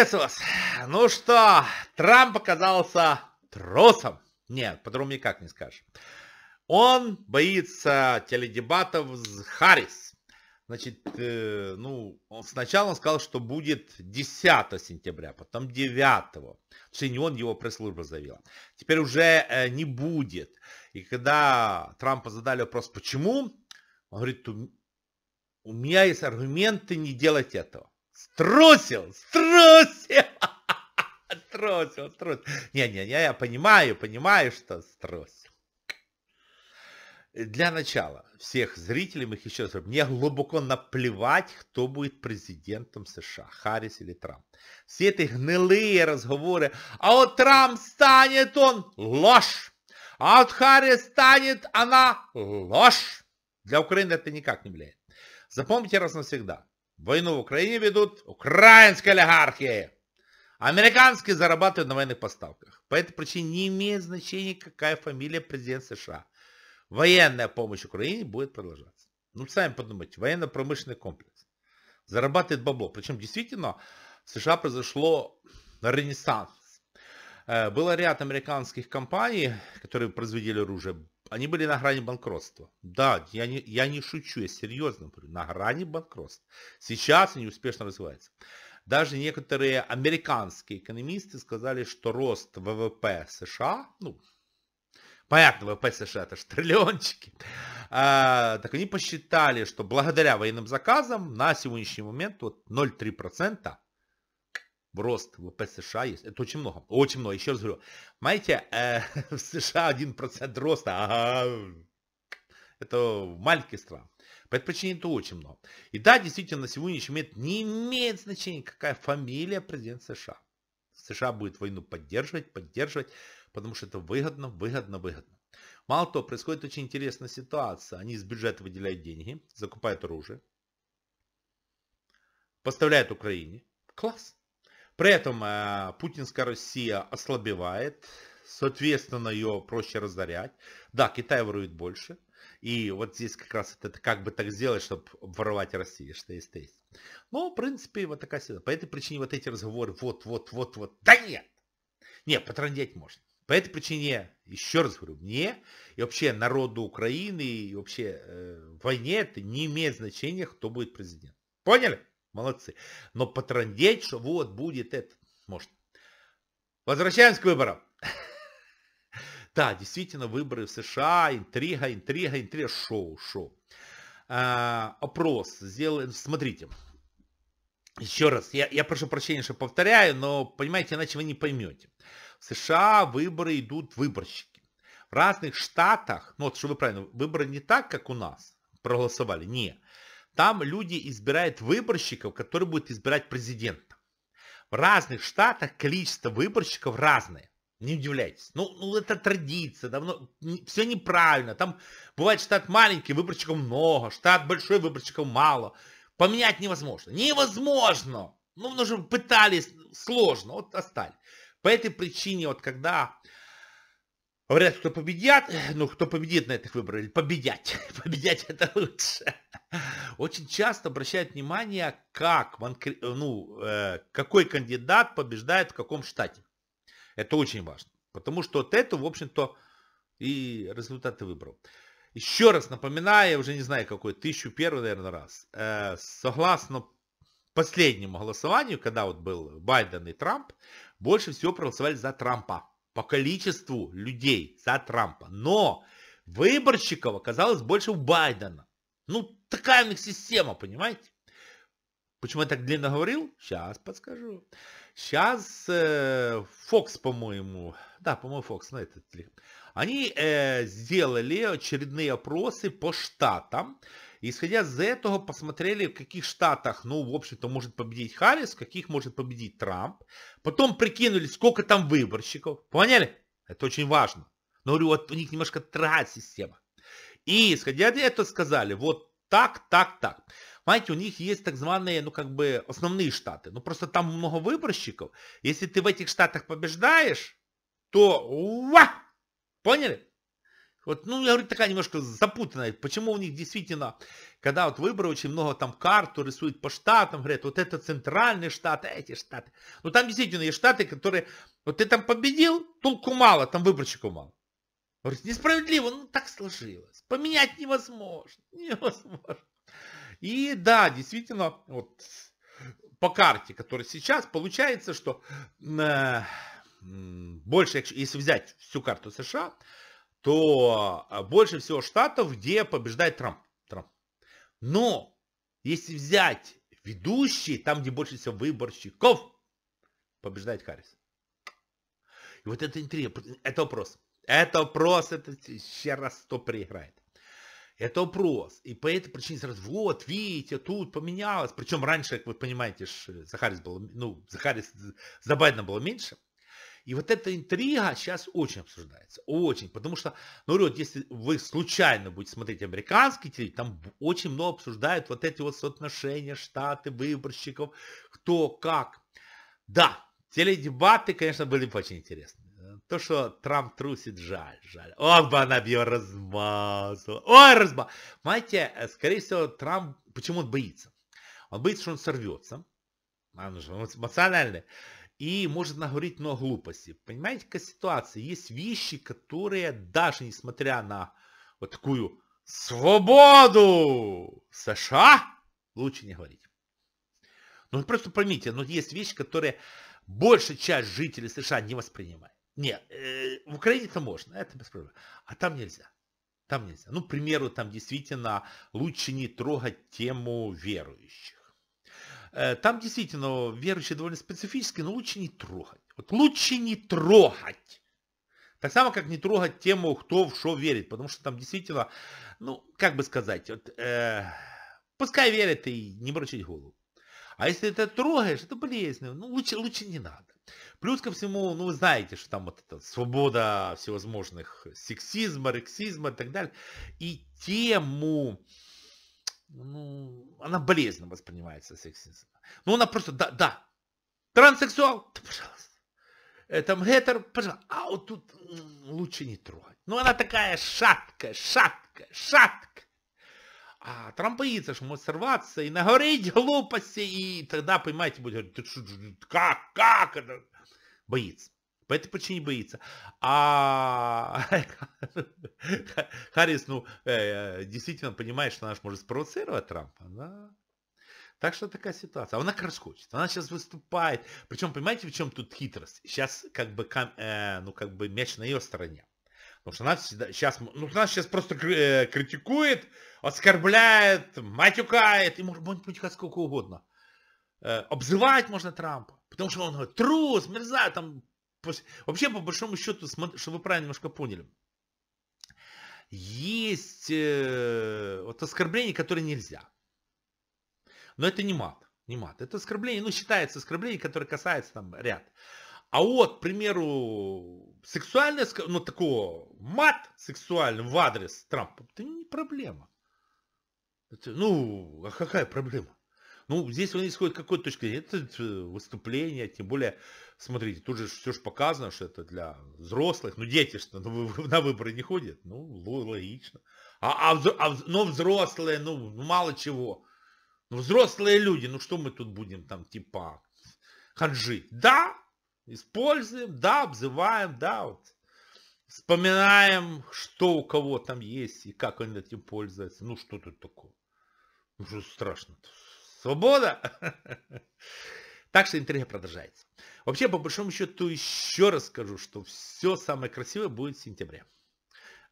Приветствую вас! Ну что, Трамп оказался тросом? Нет, по-другому никак не скажешь. Он боится теледебатов с Харрис. Значит, э, ну, сначала он сказал, что будет 10 сентября, потом 9. Точнее, не он, его пресс-служба заявила. Теперь уже э, не будет. И когда Трампа задали вопрос, почему, он говорит, у, у меня есть аргументы не делать этого. Струсил, струсил, струсил, струсил. Не-не, не, я понимаю, понимаю, что струсил. Для начала, всех зрителей, мы еще раз, мне глубоко наплевать, кто будет президентом США, Харрис или Трамп. Все эти гнилые разговоры, а вот Трамп станет он, ложь. А вот Харрис станет, она ложь. Для Украины это никак не влияет. Запомните раз навсегда. Войну в Украине ведут украинские олигархи. Американские зарабатывают на военных поставках. По этой причине не имеет значения, какая фамилия президента США. Военная помощь Украине будет продолжаться. Ну, сами подумайте, военно-промышленный комплекс. Зарабатывает бабло. Причем действительно в США произошло ренессанс. Э, было ряд американских компаний, которые производили оружие. Они были на грани банкротства. Да, я не, я не шучу, я серьезно говорю, на грани банкротства. Сейчас они успешно развиваются. Даже некоторые американские экономисты сказали, что рост ВВП США, ну, понятно, ВВП США это же триллиончики, а, так они посчитали, что благодаря военным заказам на сегодняшний момент вот 0,3% в рост ВВП США есть. Это очень много. Очень много. Еще раз говорю. Знаете, э, в США 1% роста. Ага, это маленькие страны. По этой причине это очень много. И да, действительно, на сегодняшний момент не имеет значения, какая фамилия президента США. США будет войну поддерживать, поддерживать, потому что это выгодно, выгодно, выгодно. Мало того, происходит очень интересная ситуация. Они из бюджета выделяют деньги, закупают оружие, поставляют Украине. Класс. При этом э, путинская Россия ослабевает, соответственно, ее проще разорять. Да, Китай ворует больше. И вот здесь как раз это как бы так сделать, чтобы воровать Россию, что есть, то есть. Но, в принципе, вот такая ситуация. По этой причине вот эти разговоры, вот, вот, вот, вот, да нет! Не, потрандеть можно. По этой причине, еще раз говорю, мне и вообще народу Украины, и вообще э, войне это не имеет значения, кто будет президент. Поняли? Молодцы. Но потрандеть, что вот будет это, может. Возвращаемся к выборам. Да, действительно, выборы в США, интрига, интрига, интрига, шоу, шоу. А, опрос сделаем, смотрите. Еще раз, я, я прошу прощения, что повторяю, но, понимаете, иначе вы не поймете. В США выборы идут выборщики. В разных штатах, ну вот что вы правильно, выборы не так, как у нас проголосовали, не. Там люди избирают выборщиков, которые будут избирать президента. В разных штатах количество выборщиков разное. Не удивляйтесь. Ну, ну это традиция, давно все неправильно. Там бывает штат маленький, выборщиков много, штат большой, выборщиков мало. Поменять невозможно. Невозможно! Ну, мы ну, уже пытались, сложно, вот остались. А По этой причине, вот когда Говорят, что победят, ну, кто победит на этих выборах, или победять, победять это лучше. Очень часто обращают внимание, как, ну, э, какой кандидат побеждает в каком штате. Это очень важно, потому что от этого, в общем-то, и результаты выборов. Еще раз напоминаю, я уже не знаю какой, тысячу первый, наверное, раз. Э, согласно последнему голосованию, когда вот был Байден и Трамп, больше всего проголосовали за Трампа по количеству людей за Трампа. Но выборщиков оказалось больше у Байдена. Ну, такая у них система, понимаете? Почему я так длинно говорил? Сейчас подскажу. Сейчас э, Fox, по-моему, да, по-моему, Fox, на ну, этот ли. Они э, сделали очередные опросы по штатам. Исходя из этого, посмотрели, в каких штатах, ну, в общем-то, может победить Харрис, в каких может победить Трамп. Потом прикинули, сколько там выборщиков. Поняли? Это очень важно. Но, говорю, вот у них немножко другая система. И, исходя из этого, сказали, вот так, так, так. Понимаете, у них есть так званые, ну, как бы, основные штаты. Ну, просто там много выборщиков. Если ты в этих штатах побеждаешь, то... Уа! Поняли? Вот, ну, я говорю, такая немножко запутанная. Почему у них действительно, когда вот выборы, очень много там карту рисуют по штатам, говорят, вот это центральный штат, эти штаты. Ну, там действительно есть штаты, которые, вот ты там победил, толку мало, там выборщиков мало. Говорит, несправедливо, ну так сложилось. Поменять невозможно, невозможно. И да, действительно, вот по карте, которая сейчас, получается, что э, больше, если взять всю карту США, то а, больше всего штатов, где побеждает Трамп. Трамп. Но если взять ведущие, там, где больше всего выборщиков, побеждает Харрис. И вот это интрига, это вопрос. Это вопрос, это еще раз кто проиграет. Это вопрос. И по этой причине сразу, вот, видите, тут поменялось. Причем раньше, как вы понимаете, за Харрис было, ну, за Харрис, за Байдена было меньше. И вот эта интрига сейчас очень обсуждается. Очень. Потому что, ну, вот если вы случайно будете смотреть американский телевидение, там очень много обсуждают вот эти вот соотношения штаты, выборщиков, кто как. Да, теледебаты, конечно, были бы очень интересны. То, что Трамп трусит, жаль, жаль. Ох, бы она бы ее размазала. Ой, размазала. Понимаете, э, скорее всего, Трамп, почему он боится? Он боится, что он сорвется. Он же эмоциональный и может наговорить много глупостей. Понимаете, какая ситуация? Есть вещи, которые даже несмотря на вот такую свободу США, лучше не говорить. Ну просто поймите, но ну, есть вещи, которые большая часть жителей США не воспринимает. Нет, э, в украине это можно, это без проблем. А там нельзя. Там нельзя. Ну, к примеру, там действительно лучше не трогать тему верующих. Э, там действительно верующие довольно специфические, но лучше не трогать. Вот лучше не трогать. Так само, как не трогать тему, кто в что верит. Потому что там действительно, ну, как бы сказать, вот, э, пускай верят и не морочить голову. А если это трогаешь, это болезненно. Ну, лучше, лучше не надо. Плюс ко всему, ну, вы знаете, что там вот эта свобода всевозможных сексизма, рексизма и так далее. И тему ну, она болезненно воспринимается сексизм. Ну, она просто, да, да, транссексуал, да, пожалуйста. Э, там гетер, пожалуйста. А вот тут лучше не трогать. Ну, она такая шаткая, шаткая, шаткая. А Трамп боится, что может сорваться и нагореть глупости, и тогда, понимаете, будет говорить, как, как это? Боится. По этой причине боится. А Харрис, ну, э, действительно понимает, что она может спровоцировать Трампа. Да? Так что такая ситуация. она как раз хочет. Она сейчас выступает. Причем, понимаете, в чем тут хитрость? Сейчас как бы, э, ну, как бы мяч на ее стороне. Потому что она всегда, сейчас, ну, она сейчас просто э, критикует, оскорбляет, матюкает. И может, может матюкать сколько угодно. Э, обзывать можно Трампа. Потому что он говорит, трус, мерзает там Вообще, по большому счету, чтобы вы правильно немножко поняли, есть э, вот оскорбления, которые нельзя. Но это не мат. Не мат. Это оскорбление, ну, считается оскорбление, которое касается там ряд. А вот, к примеру, сексуальное, ну, такого мат сексуальный в адрес Трампа, это не проблема. Это, ну, а какая проблема? Ну, здесь он исходит какой точки зрения. Это э, выступление, тем более смотрите, тут же все же показано, что это для взрослых. Ну, дети что ну, на выборы не ходят. Ну, логично. А, а, а ну, взрослые, ну, мало чего. Ну, взрослые люди, ну, что мы тут будем там, типа, ханжи, Да, используем, да, обзываем, да, вот. Вспоминаем, что у кого там есть и как они этим пользуются. Ну, что тут такое? Ну, что страшно -то? Свобода! Так что интрига продолжается. Вообще, по большому счету, еще раз скажу, что все самое красивое будет в сентябре.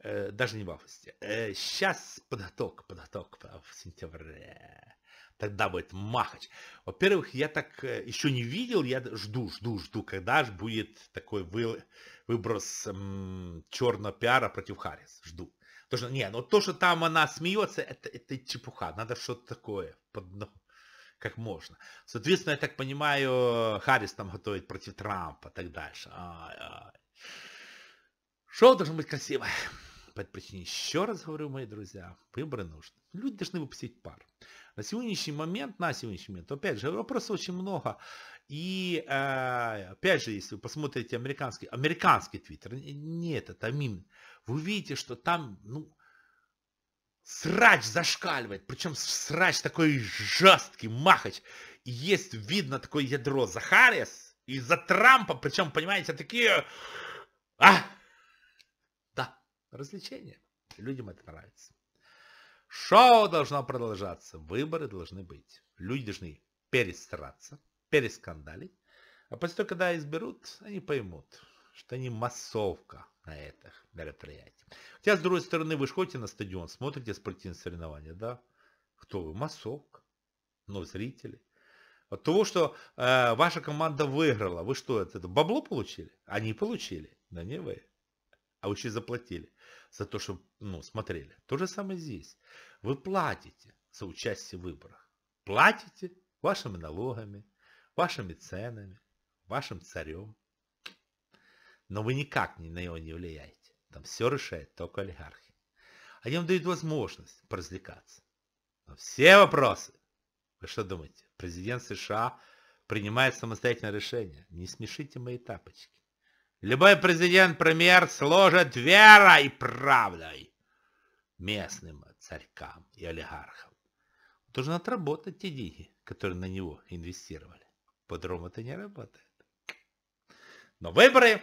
Э, даже не в августе. Сейчас э, подоток, подоток а, в сентябре. Тогда будет махач. Во-первых, я так э, еще не видел, я жду, жду, жду, когда же будет такой вы, выброс эм, черного пиара против Харрис. Жду. То, что, не, но ну, то, что там она смеется, это, это чепуха. Надо что-то такое под, как можно. Соответственно, я так понимаю, Харрис там готовит против Трампа и так дальше. А, а. Шоу должно быть красивое. По этой причине еще раз говорю, мои друзья, выборы нужны. Люди должны выпустить пар. На сегодняшний момент, на сегодняшний момент, опять же, вопросов очень много. И э, опять же, если вы посмотрите американский, американский твиттер, не этот, а мим, вы увидите, что там, ну, срач зашкаливает, причем срач такой жесткий, махач. И есть, видно, такое ядро за Харрис и за Трампа, причем, понимаете, такие... А! Да, развлечение Людям это нравится. Шоу должно продолжаться, выборы должны быть. Люди должны перестараться, перескандалить. А после того, когда изберут, они поймут, что они массовка на этих мероприятиях. Хотя, с другой стороны, вы же ходите на стадион, смотрите спортивные соревнования, да? Кто вы? масок, Но зрители. От того, что э, ваша команда выиграла, вы что, это, это бабло получили? Они получили, да не вы. А вы еще заплатили за то, что ну, смотрели. То же самое здесь. Вы платите за участие в выборах. Платите вашими налогами, вашими ценами, вашим царем. Но вы никак не на него не влияете. Там все решает только олигархи. Они вам дают возможность поразвлекаться. Но все вопросы, вы что думаете, президент США принимает самостоятельное решение? Не смешите мои тапочки. Любой президент-премьер сложит верой и правдой местным царькам и олигархам. Он должен отработать те деньги, которые на него инвестировали. По-другому это не работает. Но выборы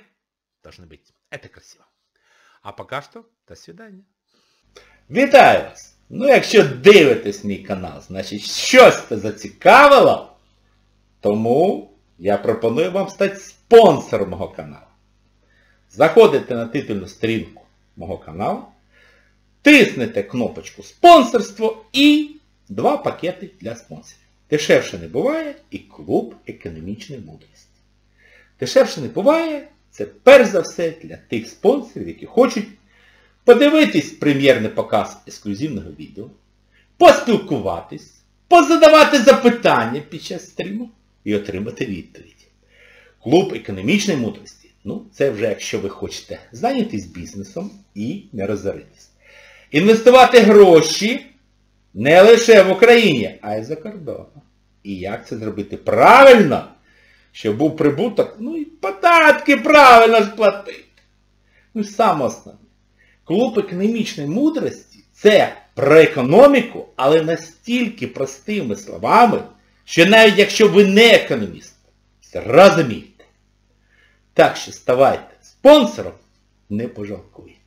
должны быть. Это красиво. А поки що, до свидання. Вітаю вас! Ну якщо дивитесь мій канал, значить щось це зацікавило, тому я пропоную вам стати спонсором мого каналу. Заходите на титульну сторінку мого каналу, тиснете кнопочку спонсорство і два пакети для спонсорів. Дешевше не буває і клуб Економічної мудрості. Дешевше не буває це перш за все для тих спонсорів, які хочуть подивитись прем'єрний показ ексклюзивного відео, поспілкуватись, позадавати запитання під час стріму і отримати відповідь. Клуб економічної мудрості ну це вже якщо ви хочете зайнятися бізнесом і не розоритись. Інвестувати гроші не лише в Україні, а й за кордоном. І як це зробити правильно? щоб був прибуток, ну і податки правильно ж платити. Ну і саме основне. Клуб економічної мудрості це про економіку, але настільки простими словами, що навіть якщо ви не економіст, розумієте. Так що ставайте спонсором, не пожалкуйте.